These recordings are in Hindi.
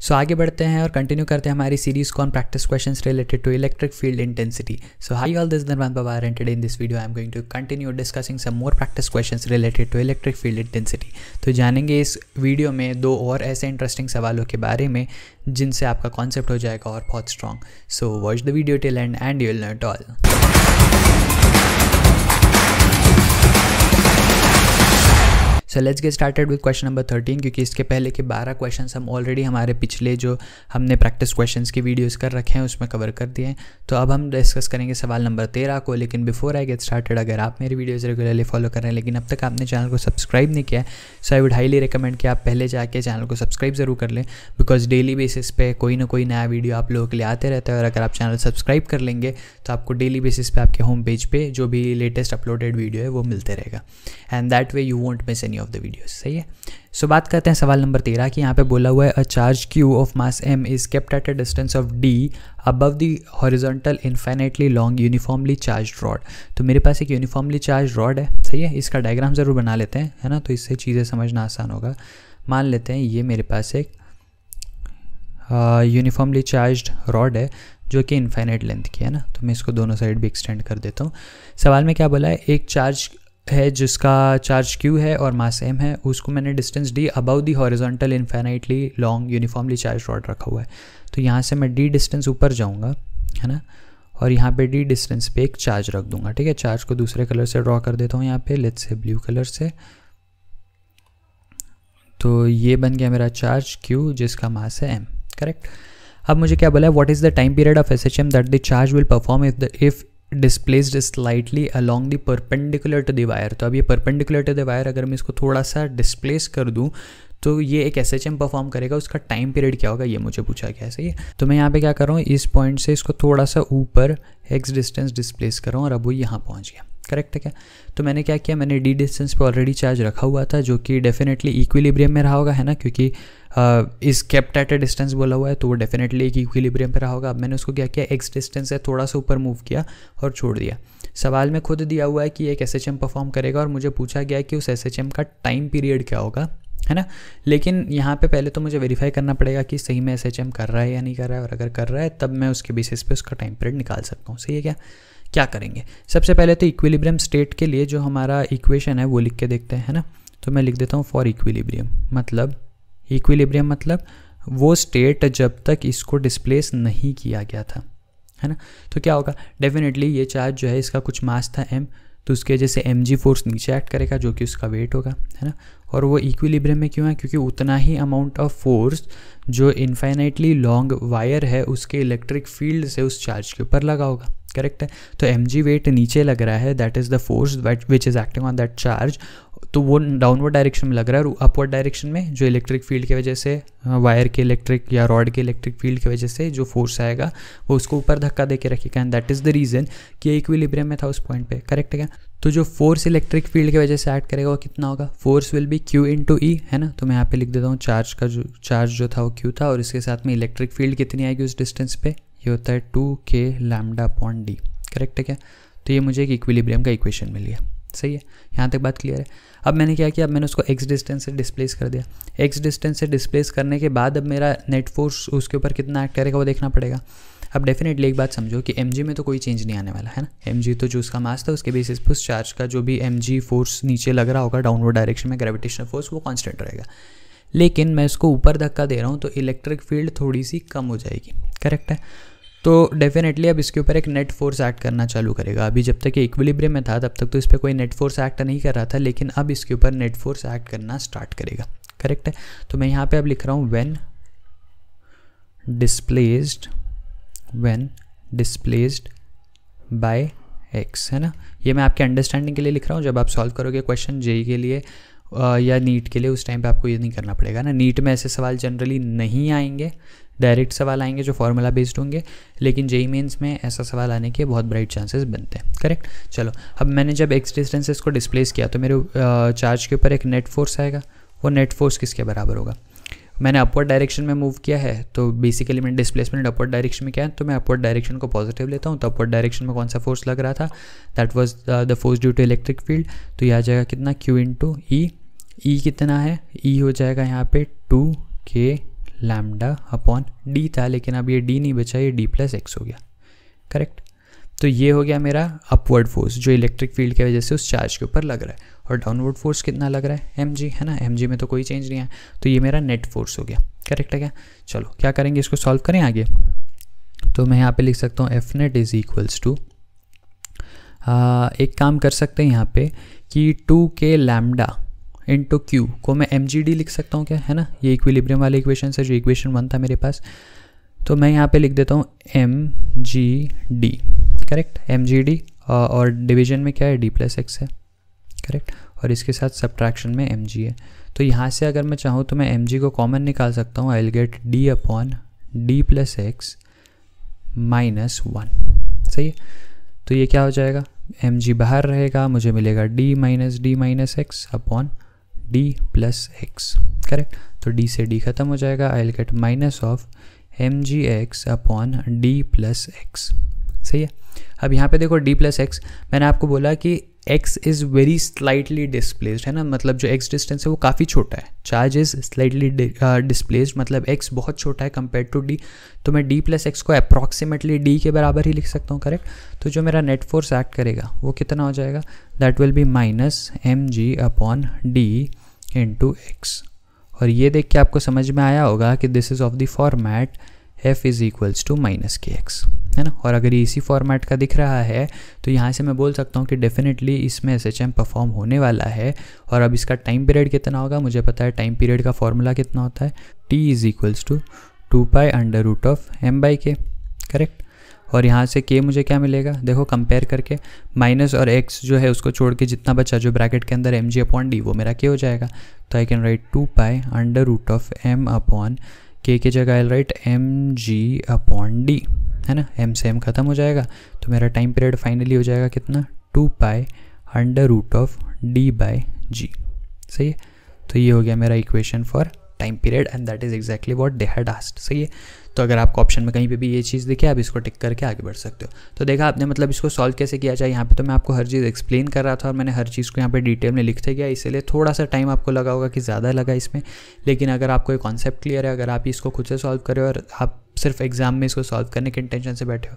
सो so, आगे बढ़ते हैं और कंटिन्यू करते हैं हमारी सीरीज को on practice question related to electric field intensity so hi all this Dhanwan Baba and in this video I am going to continue discussing some more practice question related to electric field intensity तो जानेंगे इस वीडियो में दो और ऐसे इंटरेस्टिंग सवालों के बारे में जिनसे आपका कॉन्सेप्ट हो जाएगा और बहुत strong so watch the video till end end you will not also let's get started with question number thirteen क्योंकि इसके पहले के बारह क्वेश्चन हम ऑलरेडी हमारे पिछले जो हमने प्रैक्टिस क्वेश्चन की वीडियोज़ कर रखे हैं उसमें कवर कर दिए हैं तो अब हम डिस्कस करेंगे सवाल नंबर तेरह को लेकिन बिफोर आई गेट स्टार्टेड अगर आप मेरी वीडियोज़ रेगुलरली फॉलो कर रहे हैं लेकिन अब तक आपने चैनल को सब्सक्राइब नहीं किया so I would highly recommend कि आप पहले जाके चैनल को सब्सक्राइब ज़रूर कर लें बिकॉज डेली बेसिस पे कोई ना कोई नया वीडियो आप लोगों के लिए आते रहता है और अगर आप चैनल सब्सक्राइब कर लेंगे तो आपको डेली बेसिस पे आपके होम पेज पे जो भी लेटेस्ट अपलोडेड वीडियो है वो मिलते रहेगा and that way you won't miss an any of the videos सही है सो so, बात करते हैं सवाल नंबर तेरह की यहाँ पे बोला हुआ है a charge Q of mass M is kept at a distance of D above the horizontal infinitely long uniformly charged rod तो मेरे पास एक यूनिफॉर्मली चार्ज रॉड है सही है इसका डायग्राम ज़रूर बना लेते हैं है ना तो इससे चीज़ें समझना आसान होगा मान लेते हैं ये मेरे पास एक यूनिफॉर्मली चार्ज रॉड है जो कि इन्फाइनाइट लेंथ की है ना तो मैं इसको दोनों साइड भी एक्सटेंड कर देता हूँ सवाल में क्या बोला है एक चार्ज है जिसका चार्ज क्यू है और मास एम है उसको मैंने distance D above the horizontal infinitely long uniformly charged rod रखा हुआ है तो यहाँ से मैं डी डिस्टेंस ऊपर जाऊँगा है ना और यहाँ पे डी डिस्टेंस पे एक चार्ज रख दूंगा ठीक है चार्ज को दूसरे कलर से ड्रॉ कर देता हूँ यहाँ पे लेट से ब्लू कलर से तो ये बन गया मेरा चार्ज क्यू जिसका मास है एम करेक्ट अब मुझे क्या बोला है what is the time period of S H M that the charge will perform if the if displaced slightly along the perpendicular to the wire तो अब ये परपेंडिकुलर टू द वायर अगर मैं इसको थोड़ा सा डिस्प्लेस कर दूँ तो ये एक एस एच एम परफॉर्म करेगा उसका टाइम पीरियड क्या होगा ये मुझे पूछा गया सही है तो मैं यहाँ पे क्या कर रहा हूँ इस पॉइंट से इसको थोड़ा सा ऊपर एक्स डिस्टेंस डिस्प्लेस कर रहा हूँ और अब वो यहाँ पहुँच गया करेक्ट है क्या तो मैंने क्या किया मैंने डी डिस्टेंस पे ऑलरेडी चार्ज रखा हुआ था जो कि डेफिनेटली इक्विलिब्रियम में रहा होगा है ना क्योंकि आ, इस कैप्ट एट डिस्टेंस बोला हुआ है तो वो डेफिनेटली एक इक्विलिब्रियम पे रहा होगा अब मैंने उसको क्या किया एक्स डिस्टेंस है थोड़ा सा ऊपर मूव किया और छोड़ दिया सवाल में खुद दिया हुआ है कि एक एस एच एम परफॉर्म करेगा और मुझे पूछा गया कि उस एस एच एम का टाइम पीरियड क्या होगा है ना लेकिन यहाँ पे पहले तो मुझे वेरीफाई करना पड़ेगा कि सही में एस एच एम कर रहा है या नहीं कर रहा है और अगर कर रहा है तब मैं उसके बेसिस पे उसका टाइम पीरियड निकाल सकता हूँ सही है क्या क्या करेंगे सबसे पहले तो इक्विलिब्रियम स्टेट के लिए जो हमारा इक्वेशन है वो लिख के देखते हैं ना तो मैं लिख देता हूँ फॉर इक्विलिब्रियम मतलब इक्विलिब्रियम मतलब वो स्टेट जब तक इसको डिस्प्लेस नहीं किया गया था है ना तो क्या होगा डेफिनेटली ये चार्ज जो है इसका कुछ मास था एम तो उसकी वजह से एम जी फोर्स नीचे एक्ट करेगा जो कि उसका वेट होगा है ना और वो इक्विलिब्रियम में क्यों है क्योंकि उतना ही अमाउंट ऑफ फोर्स जो इन्फाइनाइटली लॉन्ग वायर है उसके इलेक्ट्रिक फील्ड से उस चार्ज के ऊपर लगा होगा करेक्ट है तो एम जी वेट नीचे लग रहा है that is the force which is acting on that charge तो वो डाउनवर्ड डायरेक्शन में लग रहा है और अपवर्ड डायरेक्शन में जो इलेक्ट्रिक फील्ड की वजह से वायर के इलेक्ट्रिक या रॉड के इलेक्ट्रिक फील्ड की वजह से जो फोर्स आएगा वो उसको ऊपर धक्का देके रखेगा and that is the reason कि इक्विलिब्रियम में था उस पॉइंट पे करेक्ट है क्या तो जो फोर्स इलेक्ट्रिक फील्ड की वजह से ऐड करेगा वो कितना होगा force will be Q into E है ना तो मैं यहाँ पे लिख देता हूँ चार्ज का जो चार्ज जो था वो क्यू था और इसके साथ में इलेक्ट्रिक फील्ड कितनी आएगी उस डिस्टेंस पे ये होता है टू के लैमडा पॉइंट डी करेक्ट है क्या तो ये मुझे एक इक्विलिब्रियम का इक्वेशन मिल गया सही है यहाँ तक बात क्लियर है अब मैंने क्या किया अब मैंने उसको एक्स डिस्टेंस से डिस्प्लेस कर दिया एक्स डिस्टेंस से डिस्प्लेस करने के बाद अब मेरा नेट फोर्स उसके ऊपर कितना एक्ट करेगा वो देखना पड़ेगा अब डेफिनेटली एक बात समझो कि एम में तो कोई चेंज नहीं आने वाला है ना एम तो जो उसका मास था उसके बेसिस पर उस चार्ज का जो भी एम फोर्स नीचे लग रहा होगा डाउनवर्ड डायरेक्शन में ग्रेविटेशन फोर्स वो कॉन्स्टेंट रहेगा लेकिन मैं इसको ऊपर धक्का दे रहा हूँ तो इलेक्ट्रिक फील्ड थोड़ी सी कम हो जाएगी करेक्ट है तो डेफिनेटली अब इसके ऊपर एक नेट फोर्स एक्ट करना चालू करेगा अभी जब तक ये इक्विलिब्रियम में था तब तक तो इस पर कोई नेट फोर्स एक्ट नहीं कर रहा था लेकिन अब इसके ऊपर नेट फोर्स एक्ट करना स्टार्ट करेगा करेक्ट है तो मैं यहाँ पे अब लिख रहा हूँ when displaced when displaced by X है ना ये मैं आपके अंडरस्टैंडिंग के लिए लिख रहा हूँ जब आप सॉल्व करोगे क्वेश्चन जेई के लिए या नीट के लिए उस टाइम पे आपको ये नहीं करना पड़ेगा ना नीट में ऐसे सवाल जनरली नहीं आएंगे डायरेक्ट सवाल आएंगे जो फॉर्मूला बेस्ड होंगे लेकिन जेई मेंस e में ऐसा सवाल आने के बहुत ब्राइट चांसेस बनते हैं करेक्ट चलो अब मैंने जब एक्स डिस्टेंसेस को डिस्प्लेस किया तो मेरे चार्ज के ऊपर एक नेट फोर्स आएगा वो नेट फोर्स किसके बराबर होगा मैंने अपवर्ड डायरेक्शन में मूव किया है तो बेसिकली मैंने डिस्प्लेसमेंट अपवर्ड डायरेक्शन में किया है तो मैं अपवर्ड डायरेक्शन को पॉजिटिव लेता हूँ तो अपवर्ड डायरेक्शन में कौन सा फोर्स लग रहा था that was the force due to electric field तो यह आ जाएगा कितना क्यू इन टू ई ई कितना है ई e हो जाएगा यहाँ पे टू के लैमडा अपॉन डी था लेकिन अब ये डी नहीं बचा ये डी प्लस एक्स हो गया करेक्ट तो ये हो गया मेरा अपवर्ड फोर्स जो इलेक्ट्रिक फील्ड की वजह से उस चार्ज के ऊपर लग रहा है और डाउनवर्ड फोर्स कितना लग रहा है एम है ना एम में तो कोई चेंज नहीं है तो ये मेरा नेट फोर्स हो गया करेक्ट है क्या चलो क्या करेंगे इसको सॉल्व करें आगे तो मैं यहाँ पे लिख सकता हूँ F net is equals to एक काम कर सकते हैं यहाँ पे कि टू के लैमडा इंटू क्यू को मैं एम लिख सकता हूँ क्या है ना ये इक्विलिब्रियम वाले इक्वेशन से जो इक्वेशन वन था मेरे पास तो मैं यहाँ पे लिख देता हूँ M G D correct M G D और डिवीजन में क्या है डी प्लस एक्स है करेक्ट और इसके साथ सब्ट्रैक्शन में एम है तो यहाँ से अगर मैं चाहूँ तो मैं एम को कॉमन निकाल सकता हूँ I will get D upon D plus X minus one सही है तो ये क्या हो जाएगा एम बाहर रहेगा मुझे मिलेगा D minus D minus X upon D plus X correct तो डी से डी खत्म हो जाएगा I will get minus of M G X upon D plus X सही है अब यहाँ पे देखो डी प्लस एक्स मैंने आपको बोला कि X is very slightly displaced है ना मतलब जो एक्स डिस्टेंस है वो काफ़ी छोटा है चार्ज इज स्लाइटली डिस्प्लेस्ड मतलब एक्स बहुत छोटा है कंपेयर टू डी तो मैं डी प्लस एक्स को अप्रॉक्सीमेटली डी के बराबर ही लिख सकता हूँ करेक्ट तो जो मेरा नेट फोर्स एक्ट करेगा वो कितना हो जाएगा that will be minus M G upon D into X और ये देख के आपको समझ में आया होगा कि this is of the format F is equals to minus K X है ना और अगर ये इसी फॉर्मेट का दिख रहा है तो यहाँ से मैं बोल सकता हूँ कि डेफिनेटली इसमें एस एच एम परफॉर्म होने वाला है और अब इसका टाइम पीरियड कितना होगा मुझे पता है टाइम पीरियड का फॉर्मूला कितना होता है T is equals to two pi under root of M by K correct और यहाँ से के मुझे क्या मिलेगा देखो कंपेयर करके माइनस और एक्स जो है उसको छोड़ के जितना बचा जो ब्रैकेट के अंदर एम जी अपॉन डी वो मेरा के हो जाएगा तो I can write two pi under root of M upon K की जगह I write M G upon D है ना एम से एम ख़त्म हो जाएगा तो मेरा टाइम पीरियड फाइनली हो जाएगा कितना two pi under root of D by G सही है तो ये हो गया मेरा equation for time period and that is exactly what they had asked सही है तो अगर आपको ऑप्शन में कहीं पे भी ये चीज़ दिखे आप इसको टिक करके आगे बढ़ सकते हो तो देखा आपने मतलब इसको सॉल्व कैसे किया जाए यहाँ पे तो मैं आपको हर चीज़ एक्सप्लेन कर रहा था और मैंने हर चीज़ को यहाँ पे डिटेल में लिखते गया इसलिए थोड़ा सा टाइम आपको लगा होगा कि ज़्यादा लगा इसमें लेकिन अगर आपको ये कॉन्सेप्ट क्लियर है अगर आप इसको खुद से सॉल्व करें और आप सिर्फ एग्जाम में इसको सॉल्व करने के इंटेंशन से बैठे हो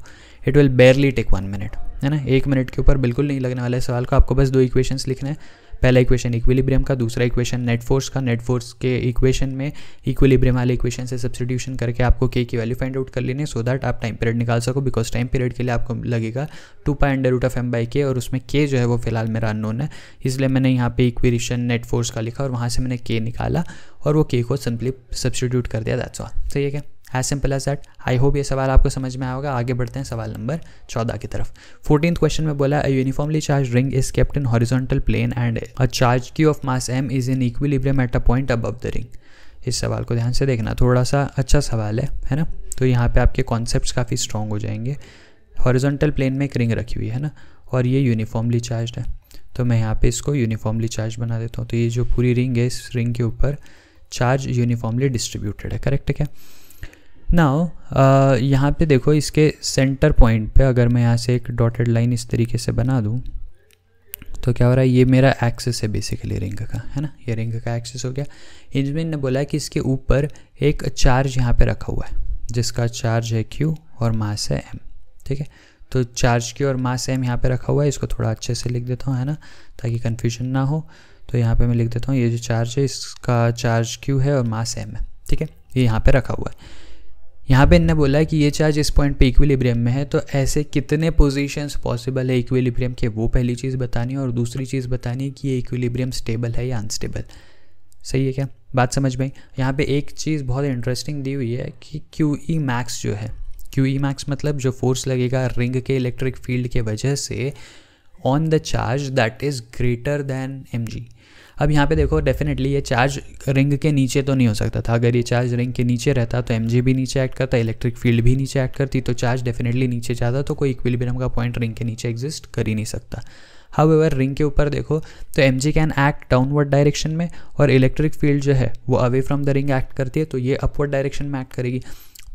it will barely take one minute है ना एक मिनट के ऊपर बिल्कुल नहीं लगने वाला है सवाल को आपको बस दो इक्वेशंस लिखना है पहला इक्वेशन इक्विलिब्रियम का दूसरा इक्वेशन नेट फोर्स का नेट फोर्स के इक्वेशन में इक्विलिब्रियम वाले इक्वेशन से सब्सटीट्यूशन करके आपको के की वैल्यू फाइंड आउट कर लेनी है सो दैट आप टाइम पीरियड निकाल सको बिकॉज टाइम पीरियड के लिए आपको लगेगा two pi under root of M by K और उसमें के जो है वो फिलहाल मेरा अननोन है इसलिए मैंने यहाँ पे इक्वेशन नेट फोर्स का लिखा और वहाँ से मैंने के निकाला और वो के को सिंपली सब्सटीट्यूट कर दिया दैट्स ऑल सही है क्या as simple as that I hope ये सवाल आपको समझ में आएगा आगे बढ़ते हैं सवाल नंबर चौदह की तरफ फोर्टीन क्वेश्चन में बोला uniformly charged ring is kept in horizontal plane and a charge Q of mass M is in equilibrium at a point above the ring इस सवाल को ध्यान से देखना थोड़ा सा अच्छा सवाल है है ना तो यहाँ पे आपके कॉन्सेप्ट काफ़ी स्ट्रॉन्ग हो जाएंगे हॉरिजॉन्टल प्लेन में एक रिंग रखी हुई है ना और ये यूनिफॉर्मली चार्ज है तो मैं यहाँ पे इसको यूनिफॉर्मली चार्ज बना देता हूँ तो ये जो पूरी रिंग है इस रिंग के ऊपर चार्ज यूनिफॉर्मली डिस्ट्रीब्यूटेड है करेक्ट क्या नाउ uh, यहाँ पे देखो इसके सेंटर पॉइंट पे अगर मैं यहाँ से एक डॉटेड लाइन इस तरीके से बना दूँ तो क्या हो रहा है ये मेरा एक्सेस है बेसिकली रिंग का है ना ये रिंग का एक्सेस हो गया इंजमिन ने बोला कि इसके ऊपर एक चार्ज यहाँ पे रखा हुआ है जिसका चार्ज है क्यू और मास है एम ठीक है तो चार्ज क्यू और मास एम यहाँ पे रखा हुआ है इसको थोड़ा अच्छे से लिख देता हूँ है ना ताकि कन्फ्यूजन ना हो तो यहाँ पे मैं लिख देता हूँ ये जो चार्ज है इसका चार्ज क्यू है और मास एम है ठीक है ये यहाँ पे रखा हुआ है यहाँ पे इनने बोला कि ये चार्ज इस पॉइंट पे इक्विलिब्रियम में है तो ऐसे कितने पोजीशंस पॉसिबल है इक्विलिब्रियम के वो पहली चीज़ बतानी है और दूसरी चीज़ बतानी है कि ये इक्विलिब्रियम स्टेबल है या अनस्टेबल सही है क्या बात समझ में यहाँ पे एक चीज़ बहुत इंटरेस्टिंग दी हुई है कि क्यू ई मैक्स जो है क्यू ई मैक्स मतलब जो फोर्स लगेगा रिंग के इलेक्ट्रिक फील्ड के वजह से on the charge that is greater than M G अब यहाँ पे देखो डेफिनेटली ये चार्ज रिंग के नीचे तो नहीं हो सकता था अगर ये चार्ज रिंग के नीचे रहता तो एम भी नीचे एक्ट करता इलेक्ट्रिक फील्ड भी नीचे एक्ट करती तो चार्ज डेफिनेटली नीचे जाता तो कोई इक्विलिब्रियम का पॉइंट रिंग के नीचे एग्जिस्ट कर ही नहीं सकता हाउ एवर रिंग के ऊपर देखो तो M G can act downward direction में और इलेक्ट्रिक फील्ड जो है वो away from the ring act करती है तो ये अपवर्ड डायरेक्शन में एक्ट करेगी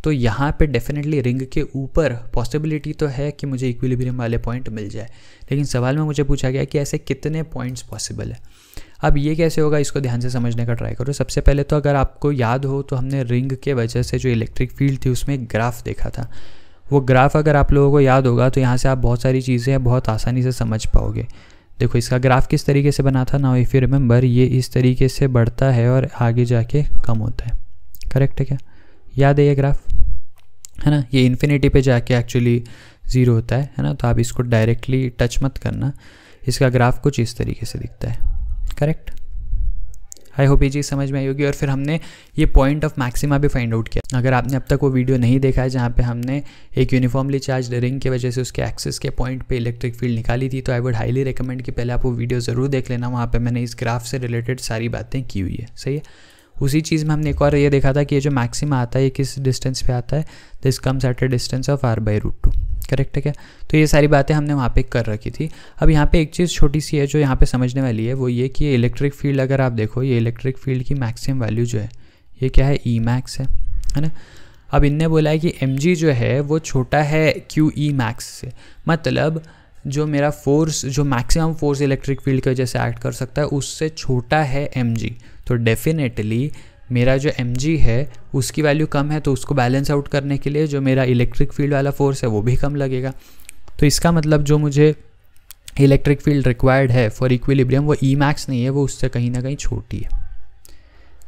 तो यहाँ पे डेफिनेटली रिंग के ऊपर पॉसिबिलिटी तो है कि मुझे इक्विलिब्रियम वाले पॉइंट मिल जाए लेकिन सवाल में मुझे पूछा गया कि ऐसे कितने पॉइंट्स पॉसिबल है अब ये कैसे होगा इसको ध्यान से समझने का ट्राई करो सबसे पहले तो अगर आपको याद हो तो हमने रिंग के वजह से जो इलेक्ट्रिक फील्ड थी उसमें ग्राफ देखा था वो ग्राफ अगर आप लोगों को याद होगा तो यहाँ से आप बहुत सारी चीज़ें बहुत आसानी से समझ पाओगे देखो इसका ग्राफ किस तरीके से बना था नाउ इफ़ यू रिमेंबर ये इस तरीके से बढ़ता है और आगे जाके कम होता है करेक्ट है क्या याद है ये ग्राफ है ना ये इन्फिनिटी पे जाके एक्चुअली ज़ीरो होता है है ना तो आप इसको डायरेक्टली टच मत करना इसका ग्राफ कुछ इस तरीके से दिखता है करेक्ट आई होप ये चीज़ समझ में आई होगी और फिर हमने ये पॉइंट ऑफ मैक्सिमा भी फाइंड आउट किया अगर आपने अब तक वो वीडियो नहीं देखा है जहाँ पे हमने एक यूनिफॉर्मली चार्ज रिंग की वजह से उसके एक्सेस के पॉइंट पे इलेक्ट्रिक फील्ड निकाली थी तो आई वुड हाईली रिकमेंड कि पहले आप वो वीडियो ज़रूर देख लेना वहाँ पर मैंने इस ग्राफ से रिलेटेड सारी बातें की हुई है सही है उसी चीज़ में हमने एक और ये देखा था कि ये जो मैक्सिमा आता है ये किस डिस्टेंस पे आता है this comes at a distance of R by root two correct है क्या तो ये सारी बातें हमने वहाँ पे कर रखी थी अब यहाँ पे एक चीज़ छोटी सी है जो यहाँ पे समझने वाली है वो ये कि इलेक्ट्रिक फील्ड अगर आप देखो ये इलेक्ट्रिक फील्ड की मैक्सिमम वैल्यू जो है ये क्या है ई मैक्स है है ना अब इनने बोला है कि एम जो है वो छोटा है क्यू ई मैक्स से मतलब जो मेरा फोर्स जो मैक्सिमम फोर्स इलेक्ट्रिक फील्ड की वजह से एक्ट कर सकता है उससे छोटा है एम तो डेफिनेटली मेरा जो एम है उसकी वैल्यू कम है तो उसको बैलेंस आउट करने के लिए जो मेरा इलेक्ट्रिक फील्ड वाला फोर्स है वो भी कम लगेगा तो इसका मतलब जो मुझे इलेक्ट्रिक फील्ड रिक्वायर्ड है फॉर इक्विलिब्रियम वो ई मैक्स नहीं है वो उससे कहीं ना कहीं छोटी है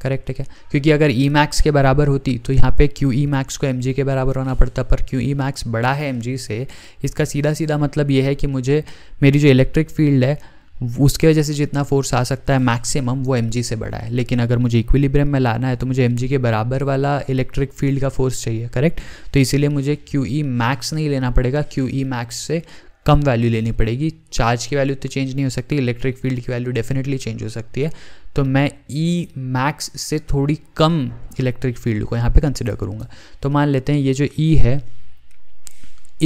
करेक्ट है क्या क्योंकि अगर ई मैक्स के बराबर होती तो यहाँ पे क्यू ई मैक्स को एम के बराबर होना पड़ता पर क्यू ई मैक्स बड़ा है एम से इसका सीधा सीधा मतलब ये है कि मुझे मेरी जो इलेक्ट्रिक फील्ड है उसके वजह से जितना फोर्स आ सकता है मैक्सिमम वो एम से बड़ा है लेकिन अगर मुझे इक्विलिब्रियम में लाना है तो मुझे एम के बराबर वाला इलेक्ट्रिक फील्ड का फोर्स चाहिए करेक्ट तो इसीलिए मुझे क्यू ई मैक्स नहीं लेना पड़ेगा क्यू ई मैक्स से कम वैल्यू लेनी पड़ेगी चार्ज की वैल्यू तो चेंज नहीं हो सकती इलेक्ट्रिक फील्ड की वैल्यू डेफिनेटली चेंज हो सकती है तो मैं ई e मैक्स से थोड़ी कम इलेक्ट्रिक फील्ड को यहाँ पे कंसिडर करूँगा तो मान लेते हैं ये जो ई e है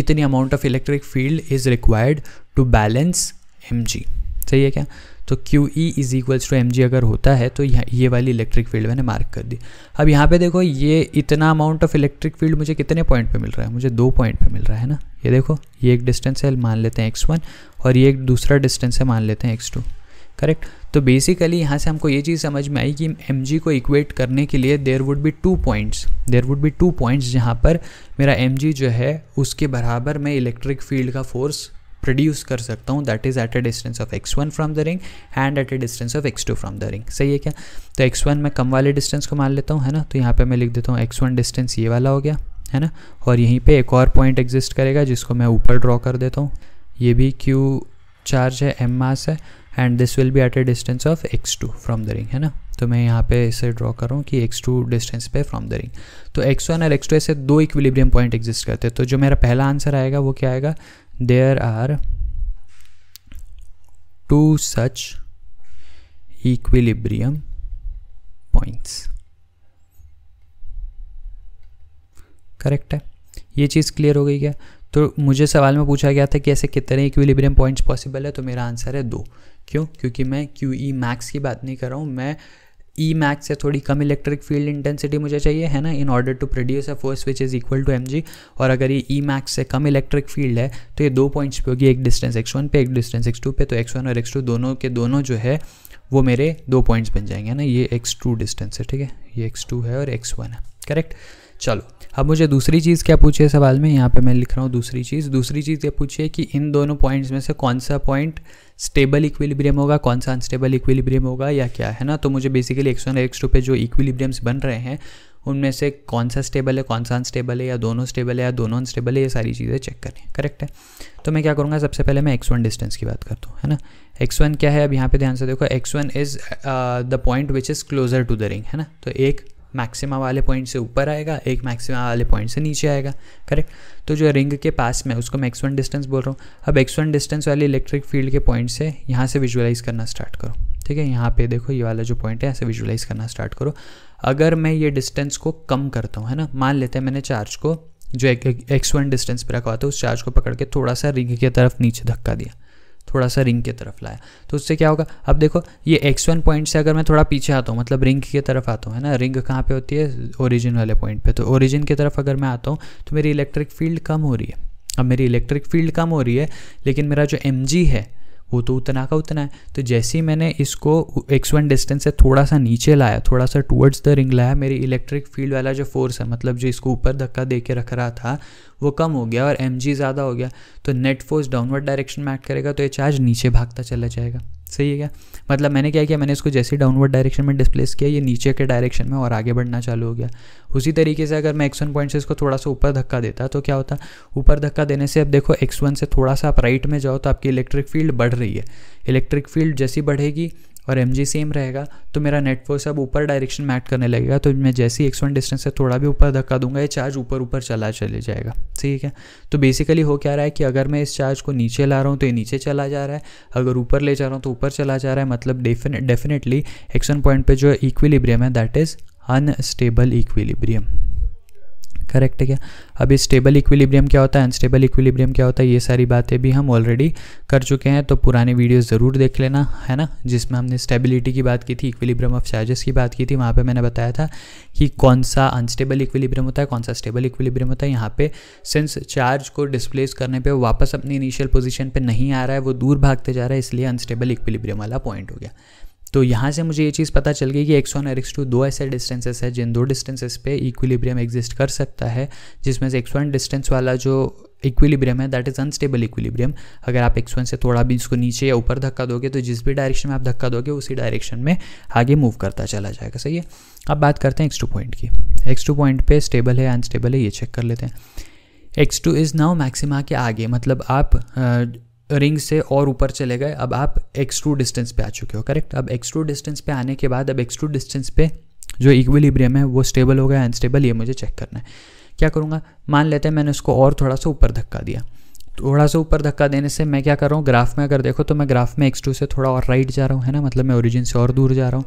इतनी amount of electric field is required to balance M G सही है क्या तो Q E is equals to M G अगर होता है तो ये वाली इलेक्ट्रिक फील्ड मैंने मार्क कर दी अब यहाँ पे देखो ये इतना अमाउंट ऑफ इलेक्ट्रिक फील्ड मुझे कितने पॉइंट पे मिल रहा है मुझे दो पॉइंट पे मिल रहा है ना ये देखो ये एक डिस्टेंस है मान लेते हैं एक्स वन और ये एक दूसरा डिस्टेंस है मान लेते हैं एक्स टू करेक्ट तो बेसिकली यहाँ से हमको ये चीज़ समझ में आई कि एम को इक्वेट करने के लिए there would be two points there would be two points जहाँ पर मेरा एम जो है उसके बराबर में इलेक्ट्रिक फील्ड का फोर्स प्रोड्यूस कर सकता हूँ that is at a distance of X one from the ring and at a distance of X two from the ring सही है क्या तो एक्स वन मैं कम वाले डिस्टेंस को मान लेता हूँ है ना तो यहाँ पे मैं लिख देता हूँ एक्स वन डिस्टेंस ये वाला हो गया है ना और यहीं पे एक और पॉइंट एग्जिस्ट करेगा जिसको मैं ऊपर ड्रॉ कर देता हूँ ये भी क्यू चार्ज है एम मास है and this will be at a distance of X two from the ring है ना तो मैं यहाँ पे इसे ड्रॉ कर रहा हूँ कि एक्स टू डिस्टेंस पे फ्रॉम द रिंग तो एक्स वन और एक्स टू ऐसे दो इक्विलिब्रियम पॉइंट एग्जिस्ट करते हैं तो जो मेरा पहला आंसर आएगा वो क्या आएगा there are two such equilibrium points correct है ये चीज़ क्लियर हो गई क्या तो मुझे सवाल में पूछा गया था कि ऐसे कितने इक्विलिब्रियम पॉइंट्स पॉसिबल है तो मेरा आंसर है दो क्यों क्योंकि मैं क्यू ई मैक्स की बात नहीं कर रहा हूँ मैं ई मैक्स से थोड़ी कम इलेक्ट्रिक फील्ड इंटेंसिटी मुझे चाहिए है ना in order to produce a force which is equal to M G और अगर ये ई मैक्स से कम इलेक्ट्रिक फील्ड है तो ये दो पॉइंट्स पे होगी एक डिस्टेंस एक्स वन पे एक डिस्टेंस एक्स टू पे तो एक्स वन और एक्स टू दोनों के दोनों जो है वो मेरे दो पॉइंट्स बन जाएंगे ना ये एक्स टू डिस्टेंस है ठीक है ये एक्स टू है और एक्स वन है करेक्ट चलो अब मुझे दूसरी चीज़ क्या पूछिए सवाल में यहाँ पे मैं लिख रहा हूँ दूसरी चीज़ दूसरी चीज़ ये पूछिए कि इन दोनों पॉइंट्स में से कौन सा पॉइंट स्टेबल इक्विलिब्रियम होगा कौन सा अनस्टेबल इक्विलिब्रियम होगा या क्या है ना तो मुझे basically X one X two पे जो इक्विलिब्रियम्स बन रहे हैं उनमें से कौन सा स्टेबल है कौन सा अनस्टेबल है या दोनों स्टेबल है या दोनों अनस्टेबल है ये सारी चीज़ें चेक करें करेक्ट है तो मैं क्या करूँगा सबसे पहले मैं एक्स वन डिस्टेंस की बात करता हूँ है ना एक्स वन क्या है अब यहाँ पे ध्यान से देखो X one is the point which is closer to the ring है ना तो एक मैक्सिमा वाले पॉइंट से ऊपर आएगा एक मैक्सिमा वाले पॉइंट से नीचे आएगा करेक्ट तो जो रिंग के पास में उसको मैं एक्स वन डिस्टेंस बोल रहा हूँ अब एक्स वन डिस्टेंस वाले इलेक्ट्रिक फील्ड के पॉइंट से यहाँ से विजुअलाइज करना स्टार्ट करो ठीक है यहाँ पे देखो ये वाला जो पॉइंट है यहाँ से विजुअलाइज करना स्टार्ट करो अगर मैं ये डिस्टेंस को कम करता हूँ है ना मान लेते हैं मैंने चार्ज को जो एक्स वन डिस्टेंस पर रखा था उस चार्ज को पकड़ के थोड़ा सा रिंग की तरफ नीचे धक्का दिया थोड़ा सा रिंग की तरफ लाया तो उससे क्या होगा अब देखो ये एक्स वन पॉइंट से अगर मैं थोड़ा पीछे आता हूँ मतलब रिंग की तरफ आता हूँ है ना रिंग कहाँ पे होती है ओरिजिन वाले पॉइंट पे तो ओरिजिन की तरफ अगर मैं आता हूँ तो मेरी इलेक्ट्रिक फील्ड कम हो रही है अब मेरी इलेक्ट्रिक फील्ड कम हो रही है लेकिन मेरा जो एम है वो तो उतना का उतना है तो जैसे ही मैंने इसको एक्स वन डिस्टेंस से थोड़ा सा नीचे लाया थोड़ा सा टूवर्ड्स द रिंग लाया मेरी इलेक्ट्रिक फील्ड वाला जो फोर्स है मतलब जो इसको ऊपर धक्का दे के रख रहा था वो कम हो गया और एम ज़्यादा हो गया तो नेट फोर्स डाउनवर्ड डायरेक्शन में एक्ट करेगा तो ये चार्ज नीचे भागता चला जाएगा सही है क्या मतलब मैंने क्या किया मैंने इसको जैसे डाउनवर्ड डायरेक्शन में डिस्प्लेस किया ये नीचे के डायरेक्शन में और आगे बढ़ना चालू हो गया उसी तरीके से अगर मैं एक्स वन पॉइंट से इसको थोड़ा सा ऊपर धक्का देता तो क्या होता ऊपर धक्का देने से अब देखो एक्स वन से थोड़ा सा आप राइट में जाओ तो आपकी इलेक्ट्रिक फील्ड बढ़ रही है इलेक्ट्रिक फील्ड जैसी बढ़ेगी और एम जी सेम रहेगा तो मेरा नेटफोर्स अब ऊपर डायरेक्शन मैट करने लगेगा तो मैं जैसे ही एक्स वन डिस्टेंस से थोड़ा भी ऊपर धक्का दूंगा ये चार्ज ऊपर ऊपर चला चले जाएगा ठीक है तो बेसिकली हो क्या रहा है कि अगर मैं इस चार्ज को नीचे ला रहा हूँ तो ये नीचे चला जा रहा है अगर ऊपर ले जा रहा हूँ तो ऊपर चला जा रहा है मतलब डेफिनेटली एक्स वन पॉइंट पर जो इक्विलिब्रियम है that is unstable equilibrium correct है क्या अभी स्टेबल इक्विलिब्रियम क्या होता है अनस्टेबल इक्विलिब्रियम क्या होता है ये सारी बातें भी हम ऑलरेडी कर चुके हैं तो पुराने वीडियो ज़रूर देख लेना है ना जिसमें हमने स्टेबिलिटी की बात की थी इक्विलिब्रियम ऑफ चार्जेस की बात की थी वहाँ पर मैंने बताया था कि कौन सा अनस्टेबल इक्विलिब्रियम होता है कौन सा स्टेबल इक्विलिब्रियम होता है यहाँ पर सिंस चार्ज को डिस्प्लेस करने पर वापस अपनी इनिशियल पोजिशन पर नहीं आ रहा है वो दूर भागते जा रहा है इसलिए अनस्टेबल इक्विलिब्रियम वाला पॉइंट हो गया तो यहाँ से मुझे ये चीज़ पता चल गई कि एक्स वन और एक्स टू दो ऐसे डिस्टेंसेस हैं जिन दो डिस्टेंसेस पे इक्विलिब्रियम एग्जिस्ट कर सकता है जिसमें से एक्स वन डिस्टेंस वाला जो इक्विलिब्रियम है दैट इज़ अनस्टेबल इक्विलिब्रियम अगर आप एक्स वन से थोड़ा भी इसको नीचे या ऊपर धक्का दोगे तो जिस भी डायरेक्शन में आप धक्का दोगे उसी डायरेक्शन में आगे मूव करता चला जाएगा सही है अब बात करते हैं एक्स टू पॉइंट की एक्स टू पॉइंट पर स्टेबल है अनस्टेबल है ये चेक कर लेते हैं X two is now maxima के आगे मतलब आप रिंग से और ऊपर चले गए अब आप एक्स टू डिस्टेंस पे आ चुके हो करेक्ट अब एक्स टू डिस्टेंस पे आने के बाद अब एक्स टू डिस्टेंस पे जो इक्विलिब्रियम है वो स्टेबल हो गया अनस्टेबल ये मुझे चेक करना है क्या करूँगा मान लेते हैं मैंने उसको और थोड़ा सा ऊपर धक्का दिया थोड़ा सा ऊपर धक्का देने से मैं क्या कर रहा हूँ ग्राफ में अगर देखो तो मैं ग्राफ में एक्स टू से थोड़ा और राइट जा रहा हूँ है ना मतलब मैं ओरिजिन से और दूर जा रहा हूँ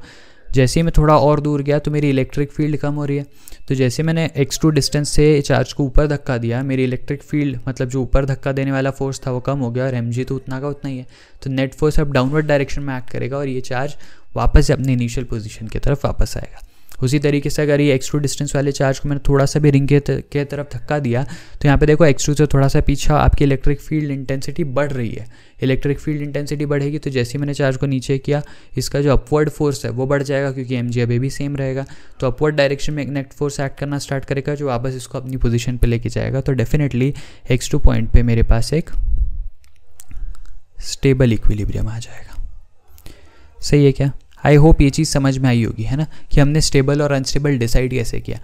जैसे ही मैं थोड़ा और दूर गया तो मेरी इलेक्ट्रिक फील्ड कम हो रही है तो जैसे मैंने एक्स टू डिस्टेंस से चार्ज को ऊपर धक्का दिया मेरी इलेक्ट्रिक फील्ड मतलब जो ऊपर धक्का देने वाला फोर्स था वो कम हो गया और एम तो उतना का उतना ही है तो नेट फोर्स अब डाउनवर्ड डायरेक्शन में एक्ट करेगा और ये चार्ज वापस अपनी इनिशियल पोजिशन की तरफ वापस आएगा उसी तरीके से अगर ये एक्स टू डिस्टेंस वाले चार्ज को मैंने थोड़ा सा भी रिंग के, के तरफ धक्का दिया तो यहाँ पे देखो एक्स टू से थोड़ा सा पीछा आपकी इलेक्ट्रिक फील्ड इंटेंसिटी बढ़ रही है इलेक्ट्रिक फील्ड इंटेंसिटी बढ़ेगी तो जैसे ही मैंने चार्ज को नीचे किया इसका जो अपवर्ड फोर्स है वो बढ़ जाएगा क्योंकि एम जी अभी भी सेम रहेगा तो अपवर्ड डायरेक्शन में एक नेक्ट फोर्स एक्ट करना स्टार्ट करेगा जो वापस इसको अपनी पोजिशन पर लेके जाएगा तो डेफिनेटली एक्स टू पॉइंट पर मेरे पास एक स्टेबल इक्विलिब्रियम आ जाएगा सही है क्या आई होप ये चीज़ समझ में आई होगी है ना कि हमने स्टेबल और अनस्टेबल डिसाइड कैसे किया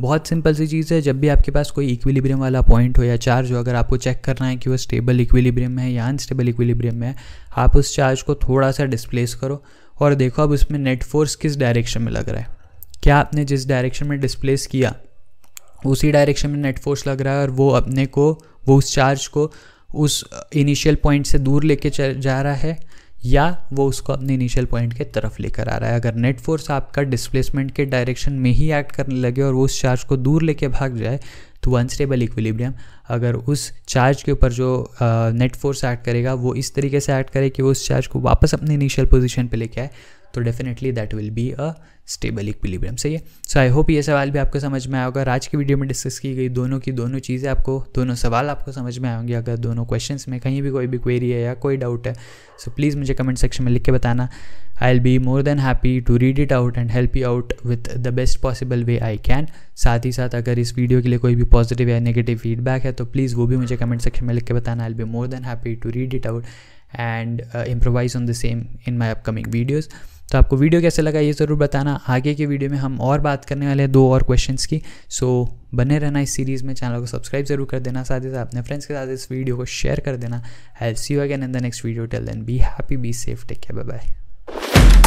बहुत सिंपल सी चीज़ है जब भी आपके पास कोई इक्विलिब्रियम वाला पॉइंट हो या चार्ज हो अगर आपको चेक करना है कि वो स्टेबल इक्विलिब्रियम में है या अनस्टेबल इक्विलिब्रियम में है आप उस चार्ज को थोड़ा सा डिस्प्लेस करो और देखो अब उसमें नेट फोर्स किस डायरेक्शन में लग रहा है क्या आपने जिस डायरेक्शन में डिस्प्लेस किया उसी डायरेक्शन में नेट फोर्स लग रहा है और वो अपने को वो उस चार्ज को उस इनिशियल पॉइंट से दूर लेके जा रहा है या वो उसको अपने इनिशियल पॉइंट के तरफ लेकर आ रहा है अगर नेट फोर्स आपका डिस्प्लेसमेंट के डायरेक्शन में ही एक्ट करने लगे और वो उस चार्ज को दूर लेके भाग जाए तो अनस्टेबल इक्विलिब्रियम अगर उस चार्ज के ऊपर जो नेट फोर्स एक्ट करेगा वो इस तरीके से एक्ट करे कि वो उस चार्ज को वापस अपने इनिशियल पोजिशन पर लेके आए तो definitely that will be a stable equilibrium सही है सो आई होप ये सवाल भी आपको समझ में आएगा आज की वीडियो में डिस्कस की गई दोनों की दोनों चीज़ें आपको दोनों सवाल आपको समझ में आएंगे अगर दोनों क्वेश्चन में कहीं भी कोई भी क्वेरी है या कोई डाउट है सो so प्लीज़ मुझे कमेंट सेक्शन में लिख के बताना I will be more than happy to read it out and help you out with the best possible way I can साथ ही साथ अगर इस वीडियो के लिए कोई भी पॉजिटिव या नेगेटिव फीडबैक है तो प्लीज़ वो भी मुझे कमेंट सेक्शन में लिख के बताना I will be more than happy to read it out and improvise on the same in my upcoming videos तो आपको वीडियो कैसे लगा ये ज़रूर बताना आगे के वीडियो में हम और बात करने वाले हैं दो और क्वेश्चंस की सो so, बने रहना इस सीरीज़ में चैनल को सब्सक्राइब जरूर कर देना साथ ही साथ अपने फ्रेंड्स के साथ इस वीडियो को शेयर कर देना help see you again in the next video till then be happy be safe take care bye bye